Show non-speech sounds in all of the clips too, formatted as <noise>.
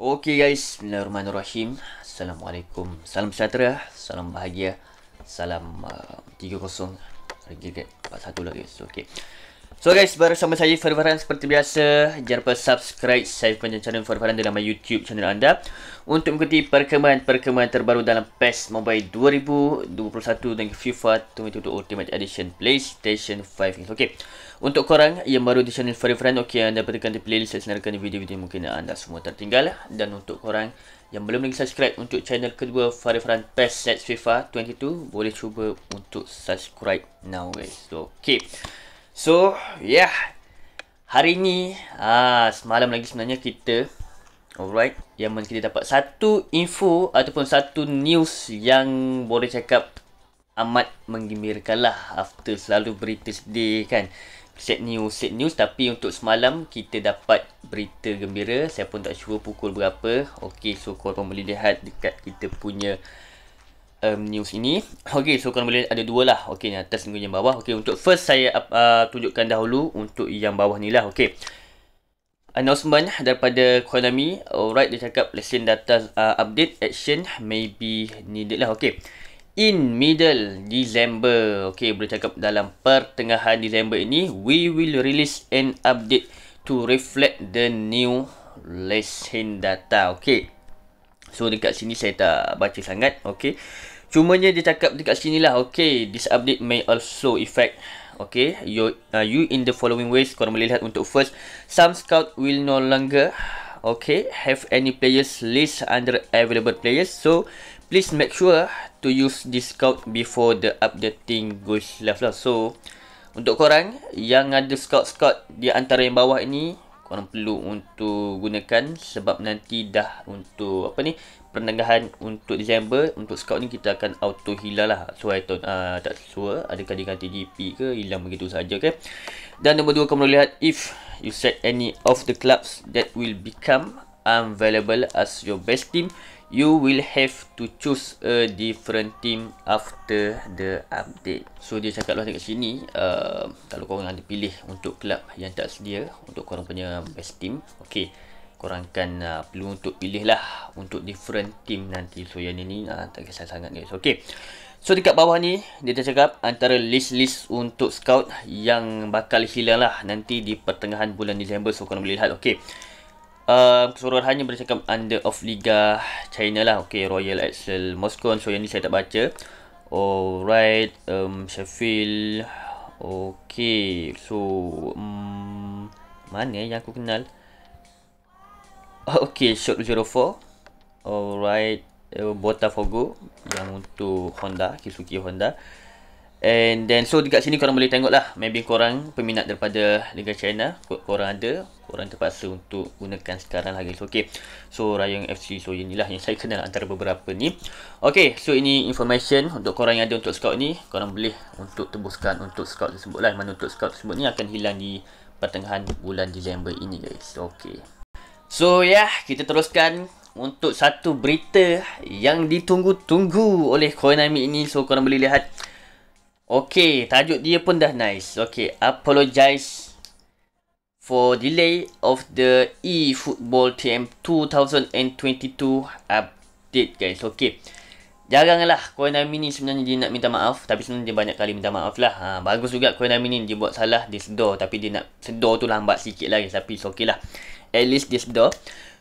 Okey guys, Bismillahirrahmanirrahim. Assalamualaikum. Salam sejahtera, salam bahagia, salam uh, 30 regret 41 lagi. So okey. So guys, bersama saya Farfaran seperti biasa. Jangan lupa subscribe saya punya channel Farfaran dalam YouTube channel anda untuk mengikuti perkembangan-perkembangan terbaru dalam PES Mobile 2021 dan FIFA 22 Ultimate Edition PlayStation 5. okay Untuk korang yang baru di channel Farfaran, okay anda boleh tekan di playlist saya senarkan video-video mungkin anda semua tertinggal lah. dan untuk korang yang belum lagi subscribe untuk channel kedua Farfaran PES Sets FIFA 22, boleh cuba untuk subscribe now guys. So, okey. So, yeah. Hari ni, ah semalam lagi sebenarnya kita alright, yang mungkin kita dapat satu info ataupun satu news yang boleh cakap amat menggembirakan lah after selalu berita sedih kan. Set news, set news tapi untuk semalam kita dapat berita gembira. Saya pun tak sure pukul berapa. Okay, so korang boleh lihat dekat kita punya um, news ini. Okey, so korang boleh ada dua lah. Okey, yang atas dengan yang bawah. Okey, untuk first saya uh, uh, tunjukkan dahulu untuk yang bawah ni lah. Okey. Announcement daripada Konami. Alright, dia cakap lesson data uh, update action may be needed lah. Okey. In middle December. Okey, boleh cakap dalam pertengahan December ini. We will release an update to reflect the new lesson data. Okey. So dekat sini saya tak baca sangat Okay Cumanya dia cakap dekat sini lah Okay This update may also affect Okay you, uh, you in the following ways Korang boleh lihat untuk first Some scout will no longer Okay Have any players list under available players So Please make sure To use this scout before the updating goes live lah So Untuk korang Yang ada scout-scout Di antara yang bawah ini korang perlu untuk gunakan sebab nanti dah untuk apa ni pernegahan untuk Disember untuk scout ni kita akan auto hilang lah so I thought, uh, ah, tak sure adakah diganti GP ke hilang begitu saja ke dan nombor dua kamu lihat if you set any of the clubs that will become unavailable as your best team you will have to choose a different team after the update. So dia cakap lah dekat sini, uh, kalau korang ada pilih untuk kelab yang tak sedia untuk korang punya best team, okey. Korang akan uh, perlu untuk pilih lah untuk different team nanti. So yang ni ni uh, tak kisah sangat guys. Okey. So dekat bawah ni dia dah cakap antara list-list untuk scout yang bakal hilang lah nanti di pertengahan bulan Disember. So korang boleh lihat. Okey. Ehm, keseluruhannya bercakap under of Liga China lah. Okay, Royal Excel Moscow. So, yang ni saya tak baca. Alright, um, Sheffield. Okay, so... Um, mana yang aku kenal? Okay, Shot 04. Alright, uh, Botafogo yang untuk Honda, Kisuki Honda. And then, so dekat sini korang boleh tengok lah. Maybe korang peminat daripada Liga China. Korang ada, orang terpaksa untuk gunakan sekarang lagi so, okey so Ryan FC so inilah yang saya kenal antara beberapa ni okey so ini information untuk korang yang ada untuk scout ni korang boleh untuk tebuskan untuk scout tersebut lah mana untuk scout tersebut ni akan hilang di pertengahan bulan Disember ini guys okey so ya yeah, kita teruskan untuk satu berita yang ditunggu-tunggu oleh Koinami ini so korang boleh lihat Okay, tajuk dia pun dah nice. okay. apologize for delay of the e football team 2022 update guys. Okay. Janganlah Konami ni sebenarnya dia nak minta maaf tapi sebenarnya dia banyak kali minta maaf lah. Ha, bagus juga Konami ni dia buat salah dia sedar tapi dia nak sedar tu lambat sikit lagi, tapi it's okay lah. At least dia sedar.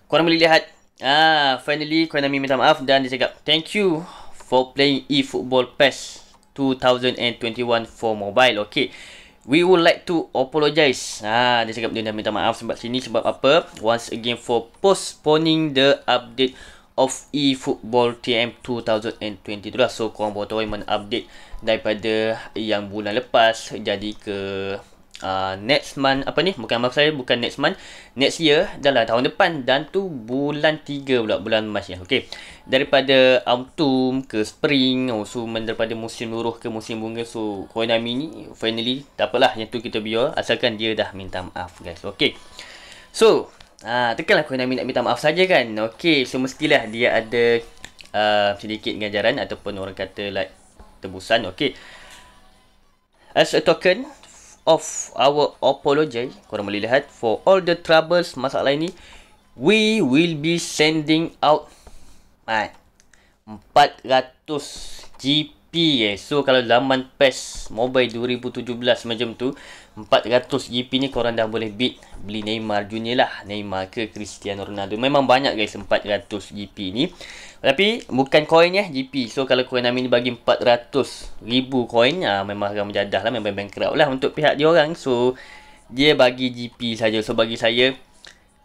Korang boleh lihat. Ah, ha, finally Konami minta maaf dan dia cakap thank you for playing eFootball Pass 2021 for mobile. Okay. We would like to apologize. Ha, dia cakap dia dah minta maaf sebab sini sebab apa? Once again for postponing the update of eFootball TM 2022 lah. So, korang boleh tahu yang mana update daripada yang bulan lepas jadi ke uh, next month apa ni bukan maksud saya bukan next month next year dah lah tahun depan dan tu bulan 3 pula bulan Mac ya okey daripada autumn ke spring oh, so daripada musim luruh ke musim bunga so Koinami ni finally tak apalah yang tu kita biar asalkan dia dah minta maaf guys okey so uh, tekanlah Koinami nak minta maaf saja kan okey so mestilah dia ada uh, sedikit ganjaran ataupun orang kata like tebusan okey As a token, of our apology korang boleh lihat for all the troubles masalah ini we will be sending out ah 400 GP eh. So kalau zaman PES Mobile 2017 macam tu 400 GP ni korang dah boleh bid beli Neymar Junior lah Neymar ke Cristiano Ronaldo memang banyak guys 400 GP ni tapi bukan koin ya GP so kalau koin Amin ni bagi 400 ribu koin ha, memang akan menjadah lah memang bankrupt lah untuk pihak dia orang so dia bagi GP saja so bagi saya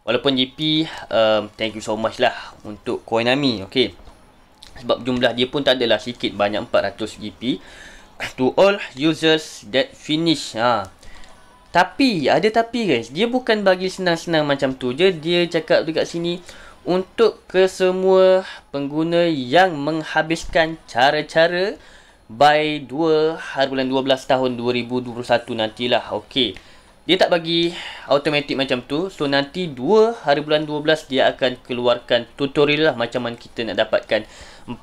walaupun GP um, thank you so much lah untuk koin Amin Okay, sebab jumlah dia pun tak adalah sikit banyak 400 GP to all users that finish ha tapi, ada tapi guys. Dia bukan bagi senang-senang macam tu je. Dia cakap dekat sini untuk kesemua pengguna yang menghabiskan cara-cara by 2 hari bulan 12 tahun 2021 nantilah. Okey. Dia tak bagi automatic macam tu. So nanti 2 hari bulan 12 dia akan keluarkan tutorial lah macam mana kita nak dapatkan 400,000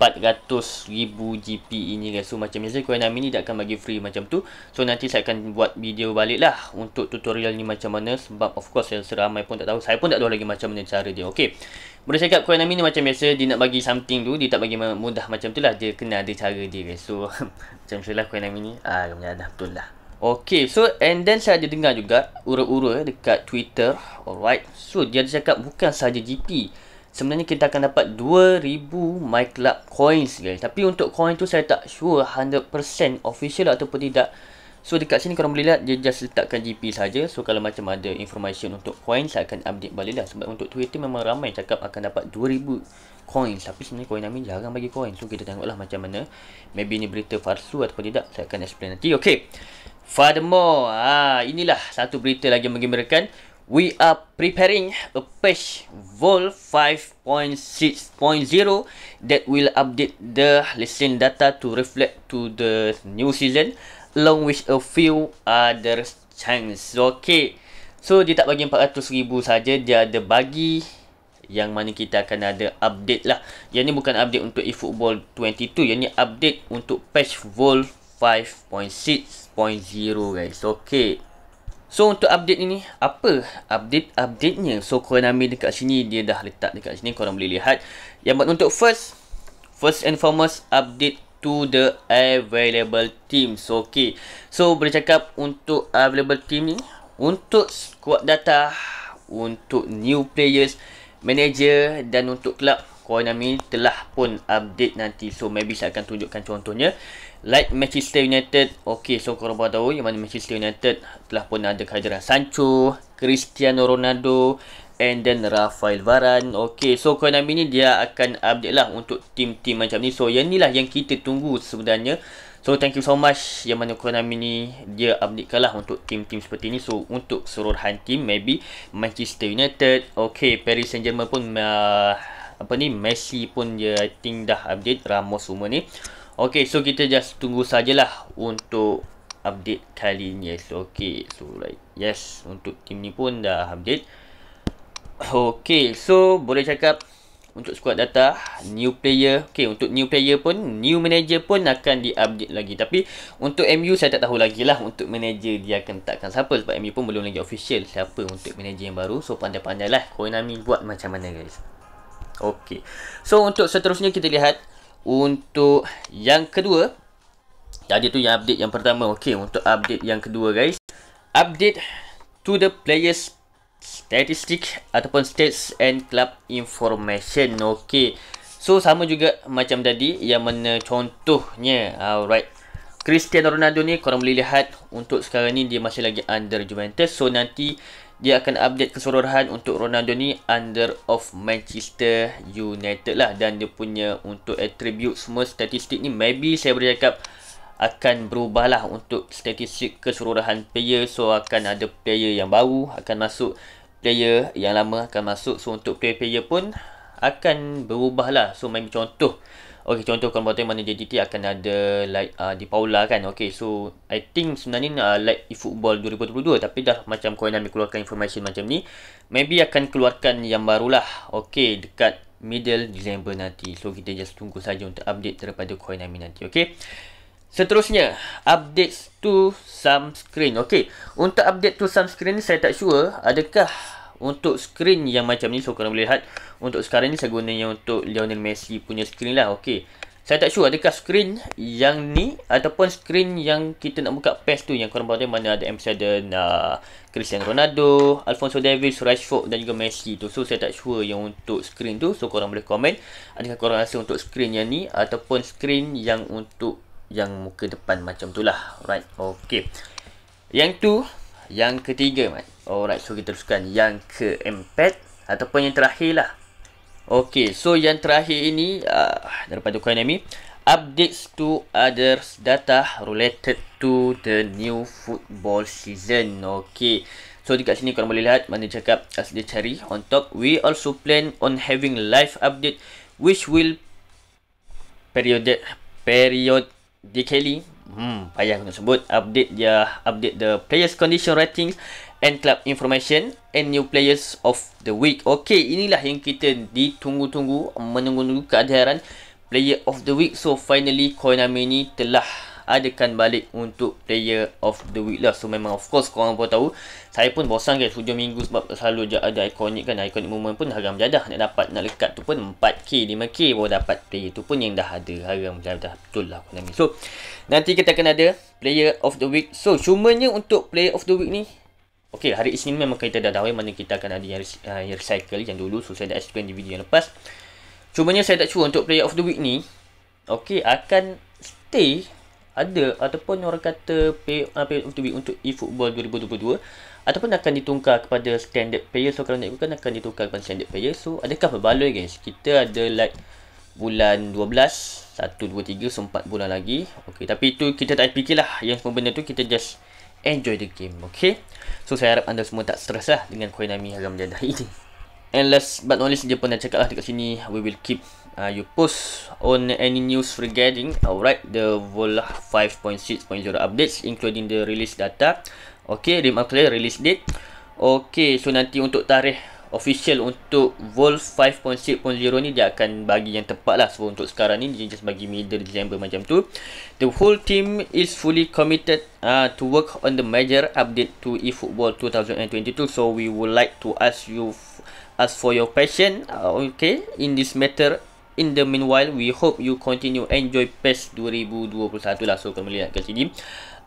GP ini guys. So macam biasa Coinami ni dia akan bagi free macam tu. So nanti saya akan buat video balik lah untuk tutorial ni macam mana. Sebab of course yang seramai pun tak tahu. Saya pun tak tahu lagi macam mana cara dia. Okay. Boleh cakap Coinami ni macam biasa dia nak bagi something tu. Dia tak bagi mudah macam tu lah. Dia kena ada cara dia guys. So <laughs> macam biasa lah Coinami ni. Ah, dah betul lah. Okay, so and then saya ada dengar juga ura-ura eh, dekat Twitter. Alright. So dia ada cakap bukan sahaja GP. Sebenarnya kita akan dapat 2000 My Club coins guys. Tapi untuk coin tu saya tak sure 100% official ataupun tidak. So dekat sini korang boleh lihat dia just letakkan GP saja. So kalau macam ada information untuk coin saya akan update balik lah. Sebab untuk Twitter memang ramai cakap akan dapat 2000 coin. Tapi sebenarnya coin Amin jarang bagi coin. So kita tengoklah macam mana. Maybe ni berita farsu ataupun tidak. Saya akan explain nanti. Okay. Furthermore, ah inilah satu berita lagi yang menggembirakan. We are preparing a patch Vol 5.6.0 that will update the listing data to reflect to the new season along with a few other changes. Okay. So dia tak bagi 400,000 saja, dia ada bagi yang mana kita akan ada update lah. Yang ni bukan update untuk eFootball 22, yang ni update untuk patch Vol 5.6 1.0 guys. Okay. So untuk update ini, apa update-update-nya? So Konami dekat sini, dia dah letak dekat sini. Korang boleh lihat. Yang buat untuk first, first and foremost update to the available team. So okay. So boleh cakap untuk available team ni, untuk squad data, untuk new players, manager dan untuk club, Konami telah pun update nanti. So maybe saya akan tunjukkan contohnya. Like Manchester United Okay so korang pun tahu Yang mana Manchester United Telah pun ada kehadiran Sancho Cristiano Ronaldo And then Rafael Varane Okay so Konami ini dia akan update lah Untuk team-team macam ni So yang ni lah yang kita tunggu sebenarnya So thank you so much Yang mana Konami ni Dia update lah untuk team-team seperti ni So untuk seluruhan team Maybe Manchester United Okay Paris Saint Germain pun uh, Apa ni Messi pun dia I think dah update Ramos semua ni Okay, so kita just tunggu sajalah untuk update kali ni. So, okay, so like, yes, untuk tim ni pun dah update. Okay, so boleh cakap untuk squad data, new player. Okay, untuk new player pun, new manager pun akan diupdate lagi. Tapi, untuk MU saya tak tahu lagi lah untuk manager dia akan takkan siapa. Sebab MU pun belum lagi official siapa untuk manager yang baru. So, pandai pandai lah koinami buat macam mana guys. Okay, so untuk seterusnya kita lihat untuk yang kedua tadi tu yang update yang pertama okey untuk update yang kedua guys update to the players statistic ataupun stats and club information okey so sama juga macam tadi yang mana contohnya alright Cristiano Ronaldo ni korang boleh lihat untuk sekarang ni dia masih lagi under Juventus so nanti dia akan update keseluruhan untuk Ronaldo ni under of Manchester United lah dan dia punya untuk attribute semua statistik ni maybe saya boleh cakap akan berubah lah untuk statistik keseluruhan player so akan ada player yang baru akan masuk player yang lama akan masuk so untuk player-player pun akan berubah lah so main contoh Okey contoh kalau tengok mana JDT akan ada like uh, di Paula kan. Okey so I think sebenarnya ni uh, like football 2022 tapi dah macam Koin ambil keluarkan information macam ni. Maybe akan keluarkan yang barulah. Okey dekat middle December nanti. So kita just tunggu saja untuk update daripada Koin nanti. Okey. Seterusnya, update to some screen. Okey, untuk update to some screen saya tak sure adakah untuk screen yang macam ni So korang boleh lihat Untuk sekarang ni saya guna yang untuk Lionel Messi punya screen lah Okay Saya tak sure adakah screen yang ni Ataupun screen yang kita nak buka pass tu Yang korang tahu mana ada MC ada uh, Cristiano Ronaldo Alfonso Davies, Rashford dan juga Messi tu So saya tak sure yang untuk screen tu So korang boleh komen Adakah korang rasa untuk screen yang ni Ataupun screen yang untuk Yang muka depan macam tu lah Right Okay Yang tu yang ketiga man. Alright, so kita teruskan yang keempat Ataupun yang terakhir lah Okay, so yang terakhir ini uh, Daripada Koinami Updates to others data related to the new football season Okay, so dekat sini korang boleh lihat Mana cakap as dia cari on top We also plan on having live update Which will period period periodically hmm payah nak sebut update dia update the players condition ratings and club information and new players of the week. Okey, inilah yang kita ditunggu-tunggu menunggu-nunggu kehadiran player of the week. So finally Konami ni telah adakan balik untuk player of the week lah. So memang of course korang pun tahu, saya pun bosan kan, hujung minggu sebab selalu je ada iconic kan. Iconic moment pun harga menjadah. Nak dapat nak lekat tu pun 4k, 5k baru dapat player tu pun yang dah ada harga menjadah. Betul lah Konami. So nanti kita akan ada player of the week. So cumanya untuk player of the week ni Okey, hari Isnin memang kita dah dahwai mana kita akan ada yang, uh, recycle yang dulu. So, saya dah explain di video yang lepas. Cumanya saya tak cuba untuk player of the week ni. Okey, akan stay ada ataupun orang kata player uh, ah, of the week untuk eFootball 2022 ataupun akan ditungkar kepada standard player. So, kalau nak ikutkan akan ditungkar kepada standard player. So, adakah berbaloi guys? Kita ada like bulan 12, 1, 2, 3, so 4 bulan lagi. Okey, tapi itu kita tak fikirlah yang semua benda tu kita just enjoy the game. Okey. So saya harap anda semua tak stres lah dengan koin Ami Haram Jadah ini. And last but not least, dia pernah cakap lah dekat sini, we will keep uh, you post on any news regarding alright the Vol 5.6.0 updates including the release data. Okay, remark clear, release date. Okay, so nanti untuk tarikh official untuk Wolf 5.6.0 ni dia akan bagi yang tepat lah so untuk sekarang ni dia just bagi middle December macam tu the whole team is fully committed uh, to work on the major update to eFootball 2022 so we would like to ask you ask for your passion uh, okay in this matter in the meanwhile we hope you continue enjoy PES 2021 lah so kalau melihat kat sini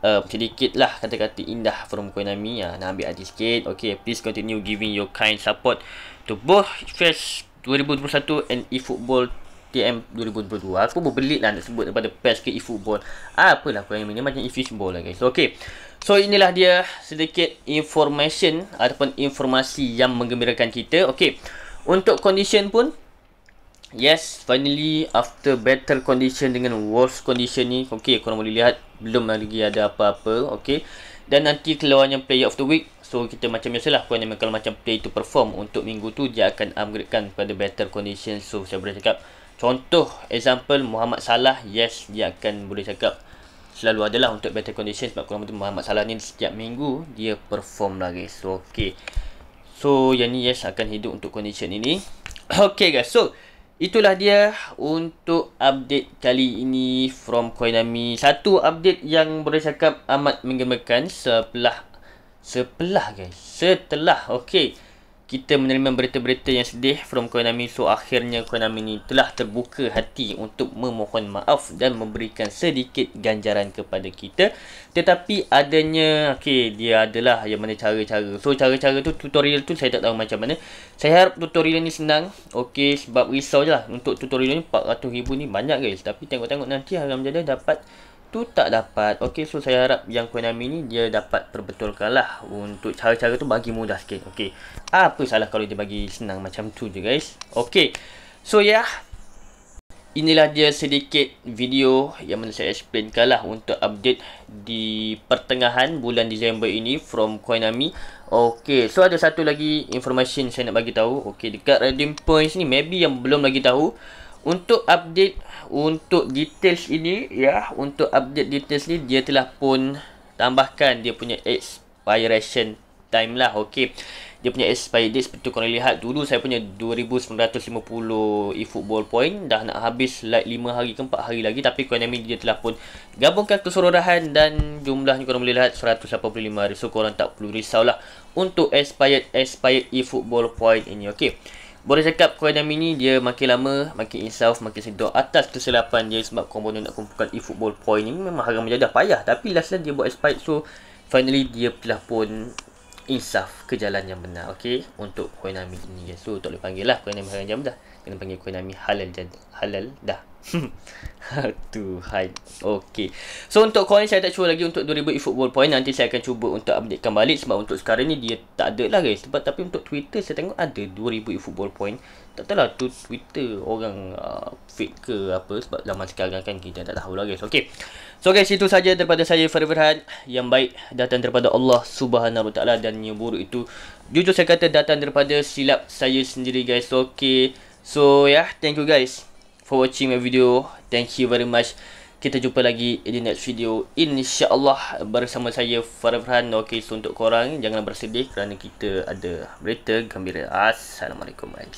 uh, sedikit lah kata-kata indah from Koinami ya. Ah, nak ambil hati sikit. Okay, please continue giving your kind support to both Fest 2021 and eFootball TM 2022. Aku pun berbelit lah nak sebut daripada PES ke eFootball. Ah, apalah aku yang ini macam eFootball e lah guys. Okay. So inilah dia sedikit information ataupun informasi yang menggembirakan kita. Okay. Untuk condition pun. Yes, finally after better condition dengan worse condition ni. Okay, korang boleh lihat belum lagi ada apa-apa okey dan nanti keluarnya player of the week so kita macam biasalah kau yang kalau macam play itu perform untuk minggu tu dia akan upgradekan pada better condition so saya boleh cakap contoh example Muhammad Salah yes dia akan boleh cakap selalu adalah untuk better condition sebab kalau macam Muhammad Salah ni setiap minggu dia perform lagi so okey so yang ni yes akan hidup untuk condition ini <coughs> okey guys so itulah dia untuk update kali ini from Koinami. Satu update yang boleh cakap amat menggemakan sebelah sebelah guys. Setelah okey kita menerima berita-berita yang sedih from Konami so akhirnya Konami ni telah terbuka hati untuk memohon maaf dan memberikan sedikit ganjaran kepada kita tetapi adanya okey dia adalah yang mana cara-cara so cara-cara tu tutorial tu saya tak tahu macam mana saya harap tutorial ni senang okey sebab risau je lah untuk tutorial ni 400,000 ni banyak guys tapi tengok-tengok nanti harap jadi dapat tu tak dapat Okay so saya harap yang Konami ni dia dapat perbetulkan lah Untuk cara-cara tu bagi mudah sikit Okay Apa salah kalau dia bagi senang macam tu je guys Okay So ya yeah. Inilah dia sedikit video yang mana saya explainkan lah untuk update di pertengahan bulan Disember ini from Koinami. Okay, so ada satu lagi information saya nak bagi tahu. Okay, dekat redeem points ni maybe yang belum lagi tahu. Untuk update untuk details ini ya, untuk update details ni dia telah pun tambahkan dia punya expiration time lah. Okey. Dia punya expiry date seperti korang lihat dulu saya punya 2950 e-football point dah nak habis like 5 hari ke 4 hari lagi tapi Coin ni dia telah pun gabungkan keseluruhan dan jumlahnya korang boleh lihat 185 hari so korang tak perlu risaulah untuk expired expired e-football point ini okey boleh cakap kewadam ini dia makin lama makin insaf makin sedar atas kesilapan dia sebab komponen nak kumpulkan e-football point ni memang harga menjadah payah tapi last last dia buat spike so finally dia telah pun insaf ke jalan yang benar okay untuk Koinami ini guys so tak boleh panggil lah Koinami haram jam dah kena panggil Koinami halal dan halal dah <laughs> Tuhan Okay So untuk coin saya tak cuba lagi untuk 2000 eFootball point Nanti saya akan cuba untuk update kembali Sebab untuk sekarang ni dia tak ada lah guys Sebab tapi untuk Twitter saya tengok ada 2000 eFootball point Tak tahu lah tu Twitter orang uh, fake ke apa Sebab zaman sekarang kan kita tak tahu lah guys Okay So guys itu saja daripada saya Farid Yang baik datang daripada Allah Subhanahu Wa Taala Dan yang buruk itu Jujur saya kata datang daripada silap saya sendiri guys Okay So yeah, thank you guys for watching my video. Thank you very much. Kita jumpa lagi in the next video. InsyaAllah bersama saya Farhan. Okay, so untuk korang, jangan bersedih kerana kita ada berita gembira. Assalamualaikum.